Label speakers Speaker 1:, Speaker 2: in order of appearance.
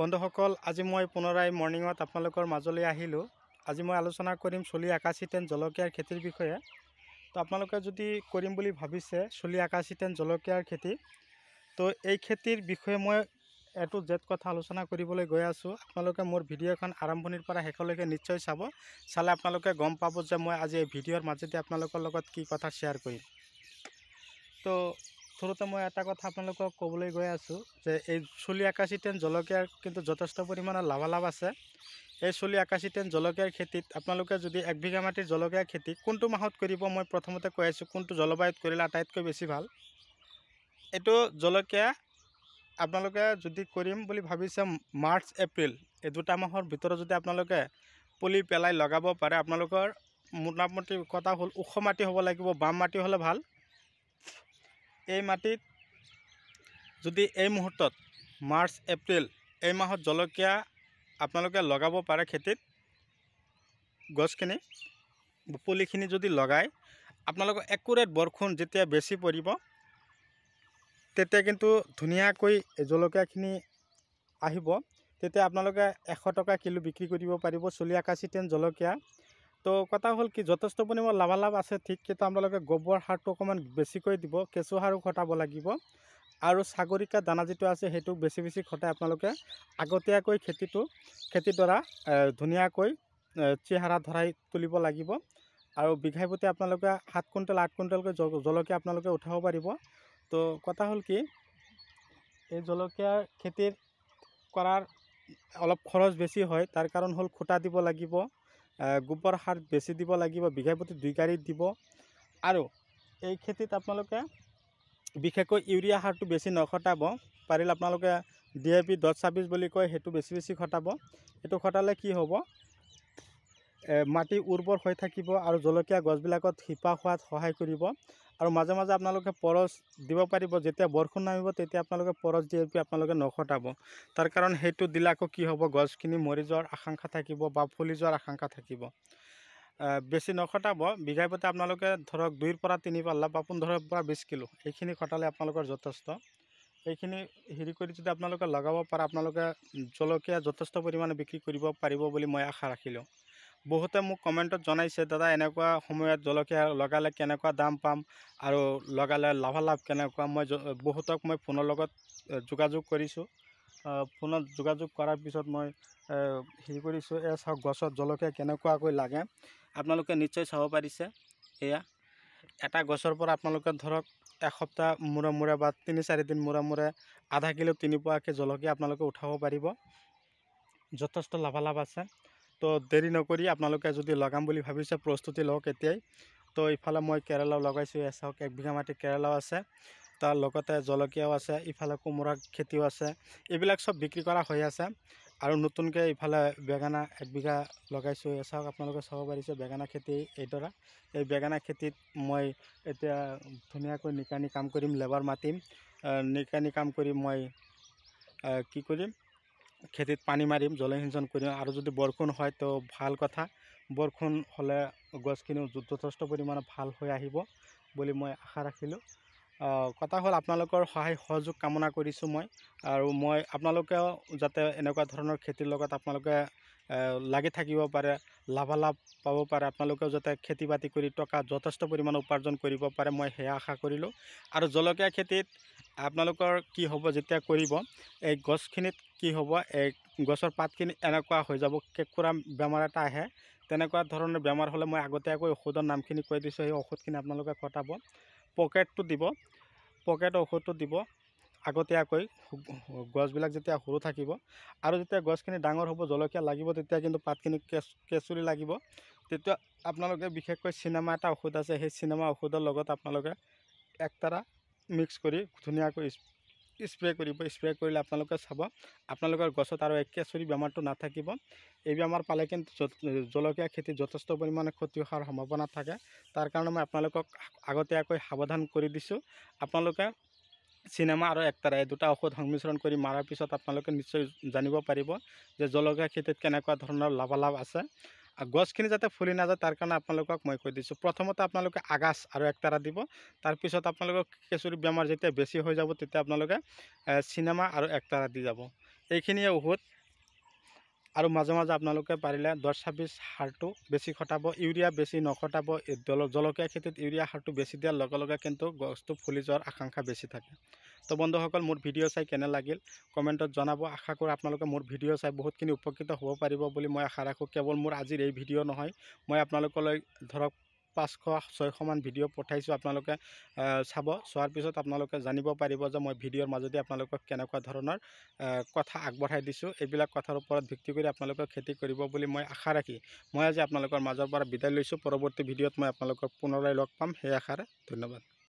Speaker 1: বন্ধুসকল আজি মই পুনৰাই মৰ্ণিঙত আপোনালোকৰ মাজলৈ আহিলোঁ আজি মই আলোচনা কৰিম চুলি আকাশীতেন জলকীয়াৰ খেতিৰ বিষয়ে তো আপোনালোকে যদি কৰিম বুলি ভাবিছে চুলি আকাশীতেন জলকীয়াৰ খেতি তো এই খেতিৰ বিষয়ে মই এটো জেদ কথা আলোচনা কৰিবলৈ গৈ আছোঁ আপোনালোকে মোৰ ভিডিঅ'খন আৰম্ভণিৰ পৰা শেষলৈকে নিশ্চয় চাব চালে আপোনালোকে গম পাব যে মই আজি এই ভিডিঅ'ৰ মাজেদি আপোনালোকৰ লগত কি কথা শ্বেয়াৰ কৰিম তো আচলতে মই এটা কথা আপোনালোকক ক'বলৈ গৈ আছোঁ যে এই চুলি আকাশী টেন জলকীয়াৰ কিন্তু যথেষ্ট পৰিমাণৰ লাভালাভ আছে এই চুলি আকাশী টেন জলকীয়াৰ খেতিত আপোনালোকে যদি এক বিঘা মাটিৰ জলকীয়া খেতি কোনটো মাহত কৰিব মই প্ৰথমতে কৈ আছোঁ কোনটো জলবায়ুত কৰিলে আটাইতকৈ বেছি ভাল এইটো জলকীয়া আপোনালোকে যদি কৰিম বুলি ভাবিছে মাৰ্চ এপ্ৰিল এই দুটা মাহৰ ভিতৰত যদি আপোনালোকে পুলি পেলাই লগাব পাৰে আপোনালোকৰ মোটামুটি কথা হ'ল ওখ মাটি হ'ব লাগিব বাম মাটি হ'লে ভাল এই মাটিত যদি এই মুহূৰ্তত মাৰ্চ এপ্ৰিল এই মাহত জলকীয়া আপোনালোকে লগাব পাৰে খেতিত গছখিনি পুলিখিনি যদি লগায় আপোনালোকৰ একুৰেট বৰষুণ যেতিয়া বেছি পৰিব তেতিয়া কিন্তু ধুনীয়াকৈ জলকীয়াখিনি আহিব তেতিয়া আপোনালোকে এশ টকা কিলো বিক্ৰী কৰিব পাৰিব চলি আকাশীতেন জলকীয়া তো কথা হ'ল কি যথেষ্ট পৰিমাণৰ লাভালাভ আছে ঠিক কিন্তু আপোনালোকে গোবৰ সাৰটো অকণমান বেছিকৈ দিব কেঁচু সাৰো খটাব লাগিব আৰু চাগৰিকা দানা যিটো আছে সেইটো বেছি বেছি খটাই আপোনালোকে আগতীয়াকৈ খেতিটো খেতিডৰা ধুনীয়াকৈ চেহেৰা ধৰাই তুলিব লাগিব আৰু বিঘাই প্ৰতি আপোনালোকে সাত কুইণ্টেল আঠ কুইণ্টেলকৈ জলকীয়া আপোনালোকে উঠাব পাৰিব তো কথা হ'ল কি এই জলকীয়াৰ খেতি কৰাৰ অলপ খৰচ বেছি হয় তাৰ কাৰণ হ'ল খুটা দিব লাগিব গোবৰ সাৰ বেছি দিব লাগিব বিঘা প্ৰতি দুই গাড়ী দিব আৰু এই খেতিত আপোনালোকে বিশেষকৈ ইউৰিয়া সাৰটো বেছি নখটাব পাৰিলে আপোনালোকে ডি এ পি দহ ছাব্বিছ বুলি কয় সেইটো বেছি বেছি খটাব সেইটো খটালে কি হ'ব মাটি উৰ্বৰ হৈ থাকিব আৰু জলকীয়া গছবিলাকত শিপা হোৱাত সহায় কৰিব আৰু মাজে মাজে আপোনালোকে পৰচ দিব পাৰিব যেতিয়া বৰষুণ নামিব তেতিয়া আপোনালোকে পৰচ দি আপোনালোকে নখটাব তাৰ কাৰণ সেইটো দিলে আকৌ কি হ'ব গছখিনি মৰি যোৱাৰ আশংকা থাকিব বা ফুলি যোৱাৰ আশংকা থাকিব বেছি নখটাব বিঘাই প্ৰতি আপোনালোকে ধৰক দুইৰ পৰা তিনি পাল্লা বা পোন্ধৰৰ পৰা বিছ কিলো এইখিনি খটালে আপোনালোকৰ যথেষ্ট এইখিনি হেৰি কৰি যদি আপোনালোকে লগাব পাৰে আপোনালোকে জলকীয়া যথেষ্ট পৰিমাণে বিক্ৰী কৰিব পাৰিব বুলি মই আশা ৰাখিলোঁ বহুতে মোক কমেণ্টত জনাইছে দাদা এনেকুৱা সময়ত জলকীয়া লগালে কেনেকুৱা দাম পাম আৰু লগালে লাভালাভ কেনেকুৱা মই বহুতক মই ফোনৰ লগত যোগাযোগ কৰিছোঁ ফোনত যোগাযোগ কৰাৰ পিছত মই হেৰি কৰিছোঁ এয়া চাওক গছত জলকীয়া কেনেকুৱাকৈ লাগে আপোনালোকে নিশ্চয় চাব পাৰিছে এয়া এটা গছৰ পৰা আপোনালোকে ধৰক এসপ্তাহ মূৰে মূৰে বা তিনি চাৰিদিন মূৰে মূৰে আধা কিলো তিনিপোৱাকৈ জলকীয়া আপোনালোকে উঠাব পাৰিব যথেষ্ট লাভালাভ আছে তো দেৰি নকৰি আপোনালোকে যদি লগাম বুলি ভাবিছে প্ৰস্তুতি লওক এতিয়াই তো ইফালে মই কেৰেলাও লগাইছোঁ এসে হোক এক বিঘা মাটি কেৰেলাও আছে তাৰ লগতে জলকীয়াও আছে ইফালে কোমৰা খেতিও আছে এইবিলাক চব বিক্ৰী কৰা হৈ আছে আৰু নতুনকৈ ইফালে বেঙেনা এক বিঘা লগাইছোঁ এসে হোক আপনাদেৰ চাব পাৰিছে বেঙেনা খেতি এইদৰা এই বেঙেনা খেতিত মই এতিয়া ধুনীয়াকৈ নিকানি কাম কৰিম লেবাৰ মাতিম নিকানি কাম কৰি মই কি কৰিম খেতিত পানী মাৰিম জলসিঞ্চন কৰিম আৰু যদি বৰষুণ হয় তো ভাল কথা বৰষুণ হ'লে গছখিনিও যথেষ্ট পৰিমাণে ভাল হৈ আহিব বুলি মই আশা ৰাখিলোঁ কথা হ'ল আপোনালোকৰ সহায় সহযোগ কামনা কৰিছোঁ মই আৰু মই আপোনালোকেও যাতে এনেকুৱা ধৰণৰ খেতিৰ লগত আপোনালোকে লাগি থাকিব পাৰে লাভালাভ পাব পাৰে আপোনালোকেও যাতে খেতি বাতি কৰি টকা যথেষ্ট পৰিমাণে উপাৰ্জন কৰিব পাৰে মই সেয়া আশা কৰিলোঁ আৰু জলকীয়া খেতিত আপোনালোকৰ কি হ'ব যেতিয়া কৰিব এই গছখিনিত কি হ'ব এই গছৰ পাতখিনি এনেকুৱা হৈ যাব কেঁকুৰা বেমাৰ এটা আহে তেনেকুৱা ধৰণৰ বেমাৰ হ'লে মই আগতীয়াকৈ ঔষধৰ নামখিনি কৈ দিছোঁ সেই ঔষধখিনি আপোনালোকে কটাব পকেটটো দিব পকেট ঔষধটো দিব আগতীয়াকৈ গছবিলাক যেতিয়া সৰু থাকিব আৰু যেতিয়া গছখিনি ডাঙৰ হ'ব জলকীয়া লাগিব তেতিয়া কিন্তু পাতখিনি কেঁচ কেঁচুৰি লাগিব তেতিয়া আপোনালোকে বিশেষকৈ চিনেমা এটা ঔষধ আছে সেই চিনেমা ঔষধৰ লগত আপোনালোকে একতাৰা মিক্স কৰি ধুনীয়াকৈ স্প্ৰে কৰিব স্প্ৰে কৰিলে আপোনালোকে চাব আপোনালোকৰ গছত আৰু এক কেঁচুৰি বেমাৰটো নাথাকিব এই বেমাৰ পালে কিন্তু জলকীয়া খেতি যথেষ্ট পৰিমাণে ক্ষতি হোৱাৰ সম্ভাৱনা থাকে তাৰ কাৰণে মই আপোনালোকক আগতীয়াকৈ সাৱধান কৰি দিছোঁ আপোনালোকে চিনেমা আৰু একতাৰা এই দুটা ঔষধ সংমিশ্ৰণ কৰি মৰাৰ পিছত আপোনালোকে নিশ্চয় জানিব পাৰিব যে জলকীয়া খেতিত কেনেকুৱা ধৰণৰ লাভালাভ আছে আৰু গছখিনি যাতে ফুলি নাযায় তাৰ কাৰণে আপোনালোকক মই কৈ দিছোঁ প্ৰথমতে আপোনালোকে আগাছ আৰু একতাৰা দিব তাৰপিছত আপোনালোকক কেঁচুৰী বেমাৰ যেতিয়া বেছি হৈ যাব তেতিয়া আপোনালোকে চিনেমা আৰু একতাৰা দি যাব এইখিনিয়ে ঔষধ আৰু মাজে মাজে আপোনালোকে পাৰিলে দহ ছাব্বিছ সাৰটো বেছি খটাব ইউৰিয়া বেছি নখটাব জলকীয়া খেতিত ইউৰিয়া সাৰটো বেছি দিয়াৰ লগে লগে কিন্তু গছটো ফুলি যোৱাৰ আকাংক্ষা বেছি থাকে তো বন্ধুসকল মোৰ ভিডিঅ' চাই কেনে লাগিল কমেণ্টত জনাব আশা কৰোঁ আপোনালোকে মোৰ ভিডিঅ' চাই বহুতখিনি উপকৃত হ'ব পাৰিব বুলি মই আশা ৰাখোঁ কেৱল মোৰ আজিৰ এই ভিডিঅ' নহয় মই আপোনালোকলৈ ধৰক পাঁচশ ছয়শমান ভিডিঅ' পঠাইছোঁ আপোনালোকে চাব চোৱাৰ পিছত আপোনালোকে জানিব পাৰিব যে মই ভিডিঅ'ৰ মাজেদি আপোনালোকক কেনেকুৱা ধৰণৰ কথা আগবঢ়াই দিছোঁ এইবিলাক কথাৰ ওপৰত ভিত্তি কৰি আপোনালোকে খেতি কৰিব বুলি মই আশা ৰাখি মই আজি আপোনালোকৰ মাজৰ পৰা বিদায় লৈছোঁ পৰৱৰ্তী ভিডিঅ'ত মই আপোনালোকক পুনৰাই লগ পাম সেই আশাৰে ধন্যবাদ